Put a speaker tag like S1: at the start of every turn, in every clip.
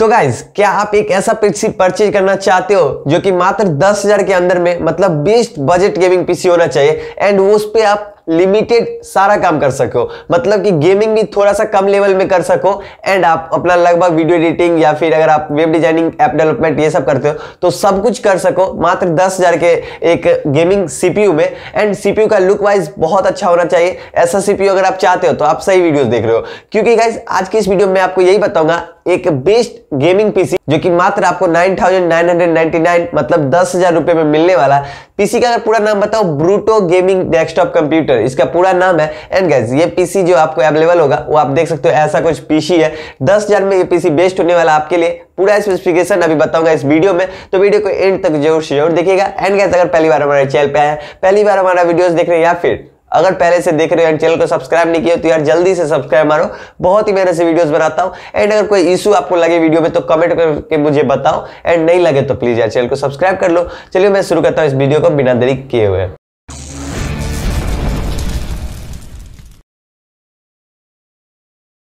S1: तो गाइज क्या आप एक ऐसा पीसी परचेज करना चाहते हो जो कि मात्र दस हजार के अंदर में मतलब बेस्ट बजट गेमिंग पीसी होना चाहिए एंड उस पर आप लिमिटेड सारा काम कर सको मतलब कि गेमिंग भी थोड़ा सा कम लेवल में कर सको एंड आप अपना लगभग वीडियो एडिटिंग या फिर अगर आप वेब डिजाइनिंग ऐप डेवलपमेंट ये सब करते हो तो सब कुछ कर सको मात्र दस हजार के एक गेमिंग सीपीयू में एंड सीपीयू का लुक वाइज बहुत अच्छा होना चाहिए ऐसा सीपीयू अगर आप चाहते हो तो आप सही वीडियो देख रहे हो क्योंकि गाइज आज की इस वीडियो में आपको यही बताऊंगा एक बेस्ट गेमिंग पीसी जो कि मात्र आपको 9,999 मतलब दस हजार रुपए में मिलने वाला पीसी का अगर पूरा नाम बताओ ब्रूटो गेमिंग डेस्कटॉप कंप्यूटर इसका पूरा नाम है एंड गैस ये पीसी जो आपको अवेलेबल होगा वो आप देख सकते हो ऐसा कुछ पीसी है दस हजार में ये पीसी बेस्ट होने वाला आपके लिए पूरा स्पेसिफिकेशन अभी बताऊंगा इस वीडियो में तो वीडियो को एंड तक जरूर से जरूर देखिएगा एंड गैस अगर पहली बार हमारे चैनल पर आए पहली बार हमारा वीडियो देख रहे हैं या फिर अगर पहले से देख रहे हो एंड चैनल को सब्सक्राइब नहीं किया तो यार जल्दी से सब्सक्राइब मारो बहुत ही मेहनत से वीडियोस बनाता हूँ एंड अगर कोई इशू आपको लगे वीडियो में तो कमेंट करके मुझे बताओ एंड नहीं लगे तो प्लीज़ यार चैनल को सब्सक्राइब कर लो चलिए मैं शुरू करता हूँ इस वीडियो को बिना देरी किए हुए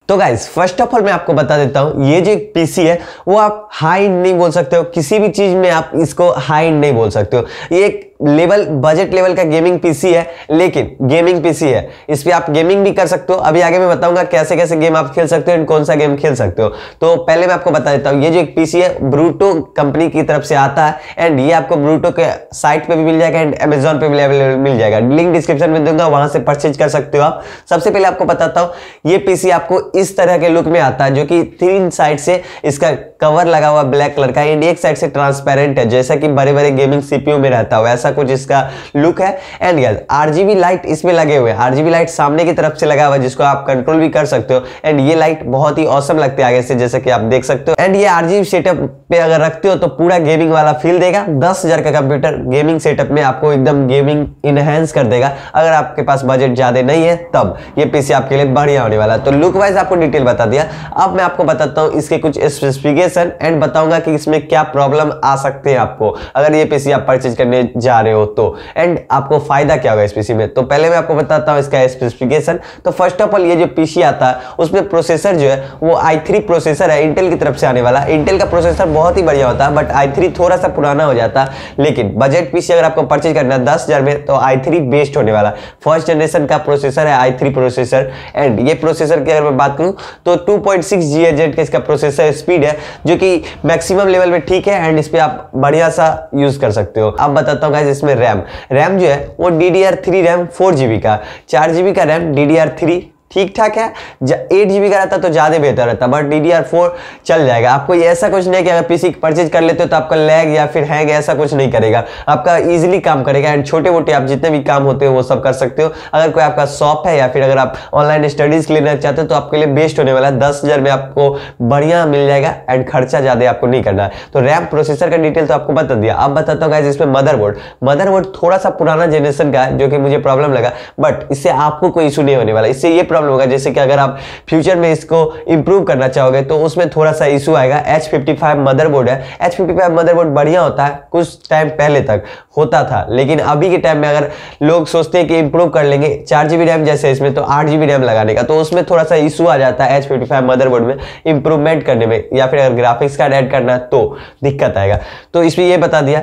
S1: तो गाइज फर्स्ट ऑफ ऑल मैं आपको बता देता हूँ ये जो एक पीसी है वो आप हाई एंड नहीं बोल सकते हो किसी भी चीज में आप इसको हाई एंड नहीं बोल सकते हो ये एक लेवल बजट लेवल का गेमिंग पीसी है लेकिन गेमिंग पीसी है इस पर आप गेमिंग भी कर सकते हो अभी आगे मैं बताऊंगा कैसे कैसे गेम आप खेल सकते हो एंड कौन सा गेम खेल सकते हो तो पहले मैं आपको बता देता हूँ ये जो एक पीसी है ब्रूटो कंपनी की तरफ से आता है एंड ये आपको ब्रूटो के साइट पर भी मिल जाएगा एंड अमेजोन पर भी अवेलेबल मिल जाएगा लिंक डिस्क्रिप्शन में दूंगा वहां से परचेज कर सकते हो आप सबसे पहले आपको बताता हूँ ये पीसी आपको इस तरह के लुक में आता है जो कि तीन साइड से इसका कवर लगा हुआ ब्लैक कलर का एंड एक साइड से ट्रांसपेरेंट है जैसा कि बड़े बड़े गेमिंग सीपीयू में रहता हुआ ऐसा ऐसा कुछ इसका लुक है एंड यस आरजीबी लाइट इसमें लगे हुए आरजीबी लाइट सामने की तरफ से लगा हुआ है जिसको आप कंट्रोल भी कर सकते हो एंड ये लाइट बहुत ही औसम लगती है आगे से जैसे कि आप देख सकते हो एंड ये आरजीबी सेटअप पे अगर रखते हो तो पूरा गेमिंग वाला फील देगा दस हजार का कंप्यूटर गेमिंग सेटअप में आपको एकदम गेमिंग इनहेंस कर देगा अगर आपके पास बजट ज्यादा नहीं है तब ये पीसी आपके लिए बढ़िया होने वाला तो लुक वाइज आपको डिटेल बता दिया अब मैं आपको बताता हूँ इसके कुछ स्पेसिफिकेशन एंड बताऊंगा कि इसमें क्या प्रॉब्लम आ सकते हैं आपको अगर ये पीसी आप परचेज करने जा चाह रहे हो तो एंड आपको फायदा क्या होगा इस पीसी में तो पहले मैं आपको बताता हूँ इसका स्पेसिफिकेशन तो फर्स्ट ऑफ ऑल ये जो पीसी आता है उसमें प्रोसेसर जो है वो आई प्रोसेसर है इंटेल की तरफ से आने वाला इंटेल का प्रोसेसर बहुत ही बढ़िया होता है बट आई थोड़ा सा पुराना हो जाता है लेकिन बजट पीसी अगर आपको परचेज करना है दस हजार में तो आई थ्री बेस्ट होने वाला फर्स्ट जनरेशन का प्रोसेसर है आई थ्री प्रोसेसर एंड ये प्रोसेसर की अगर मैं बात करूँ तो टू पॉइंट सिक्स जी एजेंट का इसका प्रोसेसर स्पीड है जो कि मैक्सिमम लेवल में ठीक है एंड इस पर आप बढ़िया सा यूज कर सकते हो अब बताता हूँ इसमें रैम रैम जो है वो D D R three RAM four G B का चार जी बी का RAM D D R three ठीक ठाक है एट जी का रहता तो ज़्यादा बेहतर रहता but D D R four चल जाएगा आपको ऐसा कुछ नहीं कि अगर पीसी परचेज कर लेते हो तो आपका लैग या फिर हैंग ऐसा कुछ नहीं करेगा आपका इजीली काम करेगा एंड छोटे मोटे आप जितने भी काम होते हो वो सब कर सकते हो अगर कोई आपका शॉप है या फिर अगर आप ऑनलाइन स्टडीज़ लेना चाहते हो तो आपके लिए बेस्ट होने वाला है दस हज़ार में आपको बढ़िया मिल जाएगा एंड खर्चा ज़्यादा आपको नहीं करना है तो रैम प्रोसेसर का डिटेल तो आपको बता दिया अब बताता हूँ इसमें मदरबोर्ड मदरबोर्ड थोड़ा सा पुराना जनरेशन का है जो कि मुझे प्रॉब्लम लगा बट इससे आपको कोई इशू नहीं होने वाला इससे ये प्रॉब्लम होगा जैसे कि अगर आप फ्यूचर में इसको इंप्रूव करना चाहोगे तो उसमें थोड़ा सा इशू आएगा एच फिफ्टी फाइव मदरबोर्ड है एच फिफ्टी फाइव मदरबोर्ड बढ़िया होता है कुछ टाइम पहले तक होता था लेकिन अभी के टाइम में अगर लोग सोचते हैं कि इंप्रूव कर लेंगे चार जी बी रैम जैसे इसमें तो आठ जी बी रैम लगाने का तो उसमें थोड़ा सा इशू आ जाता है एच फिफ्टी फाइव मदरबोर्ड में इंप्रूवमेंट करने में या फिर अगर ग्राफिक्स कार्ड ऐड करना है तो दिक्कत आएगा तो इसमें यह बता दिया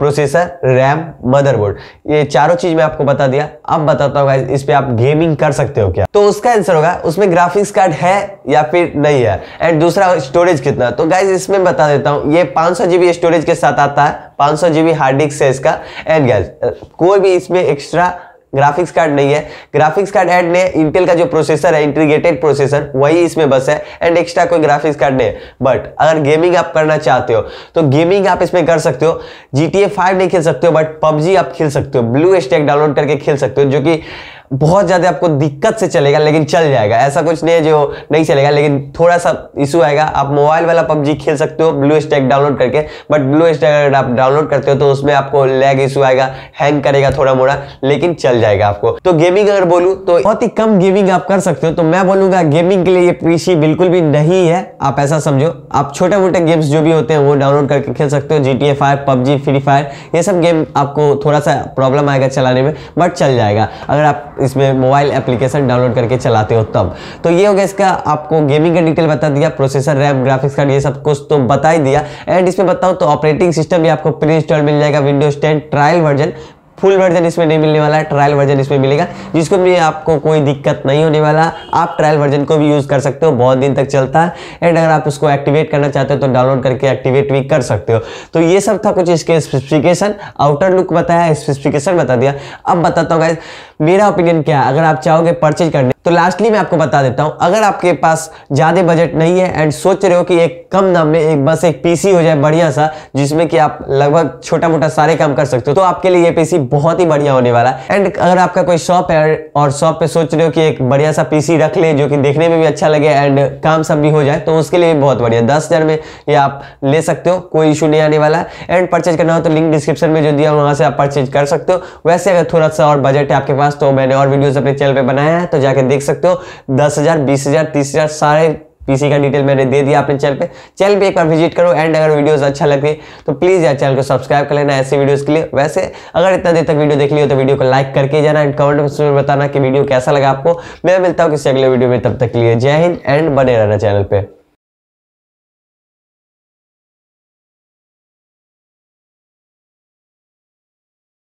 S1: प्रोसेसर रैम मदरबोर्ड ये चारों चीज मैं आपको बता दिया अब बताता हूँ इस पे आप गेमिंग कर सकते हो क्या तो उसका आंसर होगा उसमें ग्राफिक्स कार्ड है या फिर नहीं है एंड दूसरा स्टोरेज कितना तो गाइज इसमें बता देता हूँ ये पाँच सौ जीबी स्टोरेज के साथ आता है पाँच सौ जीबी हार्ड डिस्क है इसका एंड गाइज कोई भी इसमें एक्स्ट्रा ग्राफिक्स कार्ड नहीं है ग्राफिक्स कार्ड ऐड नहीं है इंटेल का जो प्रोसेसर है इंटीग्रेटेड प्रोसेसर वही इसमें बस है एंड एक्स्ट्रा कोई ग्राफिक्स कार्ड नहीं है बट अगर गेमिंग आप करना चाहते हो तो गेमिंग आप इसमें कर सकते हो जी टी नहीं खेल सकते हो बट पबजी आप खेल सकते हो ब्लू स्टैक डाउनलोड करके खेल सकते हो जो कि बहुत ज़्यादा आपको दिक्कत से चलेगा लेकिन चल जाएगा ऐसा कुछ नहीं है जो नहीं चलेगा लेकिन थोड़ा सा इशू आएगा आप मोबाइल वाला पबजी खेल सकते हो ब्लू स्टैक डाउनलोड करके बट ब्लू स्टैक अगर आप डाउनलोड करते हो तो उसमें आपको लैग इशू आएगा हैंग करेगा थोड़ा मोड़ा लेकिन चल जाएगा आपको तो गेमिंग अगर बोलूँ तो बहुत ही कम गेमिंग आप कर सकते हो तो मैं बोलूँगा गेमिंग के लिए ये पीसी बिल्कुल भी नहीं है आप ऐसा समझो आप छोटे मोटे गेम्स जो भी होते हैं वो डाउनलोड करके खेल सकते हो G T A five PUBG free fire ये सब गेम आपको थोड़ा सा प्रॉब्लम आएगा चलाने में बट चल जाएगा अगर आप इसमें मोबाइल एप्लीकेशन डाउनलोड करके चलाते हो तब तो ये हो गया इसका आपको गेमिंग का डिटेल बता दिया प्रोसेसर रैम ग्राफिक्स कार्ड ये सब कुछ तो बता ही दिया एंड इसमें बताऊँ तो ऑपरेटिंग सिस्टम भी आपको प्री इंस्टॉल मिल जाएगा Windows ten trial version full version इसमें नहीं मिलने वाला है ट्रायल वर्जन इसमें मिलेगा जिसको भी आपको कोई दिक्कत नहीं होने वाला आप ट्रायल वर्जन को भी यूज़ कर सकते हो बहुत दिन तक चलता है एंड अगर आप उसको एक्टिवेट करना चाहते हो तो डाउनलोड करके एक्टिवेट भी कर सकते हो तो ये सब था कुछ इसके स्पेसिफिकेशन आउटर लुक बताया स्पेसिफिकेशन बता दिया अब बताता हूँ मेरा ओपिनियन क्या है अगर आप चाहोगे परचेज करने तो लास्टली मैं आपको बता देता हूँ अगर आपके पास ज़्यादा बजट नहीं है एंड सोच रहे हो कि एक कम दाम में एक बस एक पीसी हो जाए बढ़िया सा जिसमें कि आप लगभग छोटा मोटा सारे काम कर सकते हो तो आपके लिए ये पीसी बहुत ही बढ़िया होने वाला है एंड अगर आपका कोई शॉप है और शॉप पे सोच रहे हो कि एक बढ़िया सा पीसी रख ले जो कि देखने में भी अच्छा लगे एंड काम सब भी हो जाए तो उसके लिए बहुत बढ़िया दस हज़ार में ये आप ले सकते हो कोई इशू नहीं आने वाला एंड परचेज करना हो तो लिंक डिस्क्रिप्शन में जो दिया वहाँ से आप परचेज कर सकते हो वैसे अगर थोड़ा सा और बजट है आपके पास तो मैंने और वीडियोज अपने चैनल पर बनाया है तो जाकर देख सकते हो दस हजार बीस हजार तीस हजार सारे पीसी का डिटेल मैंने दे दिया अपने चैनल पे चैनल पे एक बार विजिट करो एंड अगर वीडियोस अच्छा लगे तो प्लीज़ यार चैनल को सब्सक्राइब कर लेना ऐसे वीडियोस के लिए वैसे अगर इतना देर तक वीडियो देख ली तो वीडियो को लाइक करके जाना एंड कमेंट में बताना कि वीडियो कैसा लगा आपको मैं मिलता हूँ किसी अगले वीडियो में तब तक के लिए जय हिंद एंड बने रहना चैनल पर